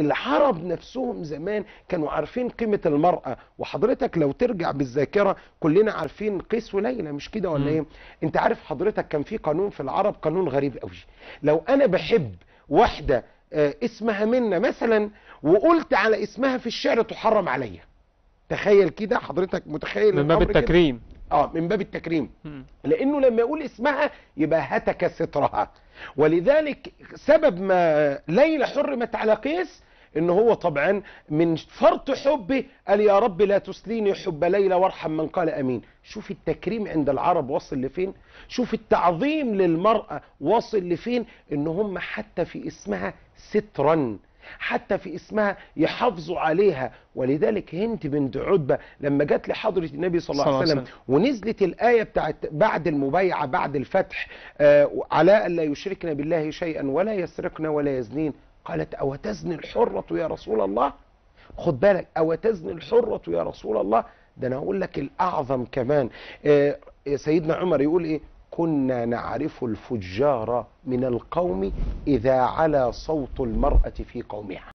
العرب نفسهم زمان كانوا عارفين قيمة المرأة وحضرتك لو ترجع بالذاكرة كلنا عارفين قيس وليلى مش كده ولا ايه انت عارف حضرتك كان في قانون في العرب قانون غريب قوي لو انا بحب واحدة اه اسمها منا مثلا وقلت على اسمها في الشعر تحرم عليا تخيل كده حضرتك متخيل من باب التكريم اه من باب التكريم لانه لما يقول اسمها يبقى هتك سترها ولذلك سبب ما ليلى حرمت على قيس ان هو طبعا من فرط حبه قال يا رب لا تسليني حب ليلى وارحم من قال امين شوف التكريم عند العرب وصل لفين شوف التعظيم للمرأة وصل لفين ان هم حتى في اسمها سترا حتى في اسمها يحافظوا عليها ولذلك هند بنت عتبة لما جت لحضرة النبي صلى الله عليه وسلم ونزلت الآية بتاعت بعد المبايعة بعد الفتح آه على أن لا يشركن بالله شيئا ولا يسرقن ولا يزنين قالت أو تزني الحرة يا رسول الله خد بالك أو تزني الحرة يا رسول الله ده أنا أقول لك الأعظم كمان آه سيدنا عمر يقول إيه كنا نعرف الفجار من القوم إذا علا صوت المرأة في قومها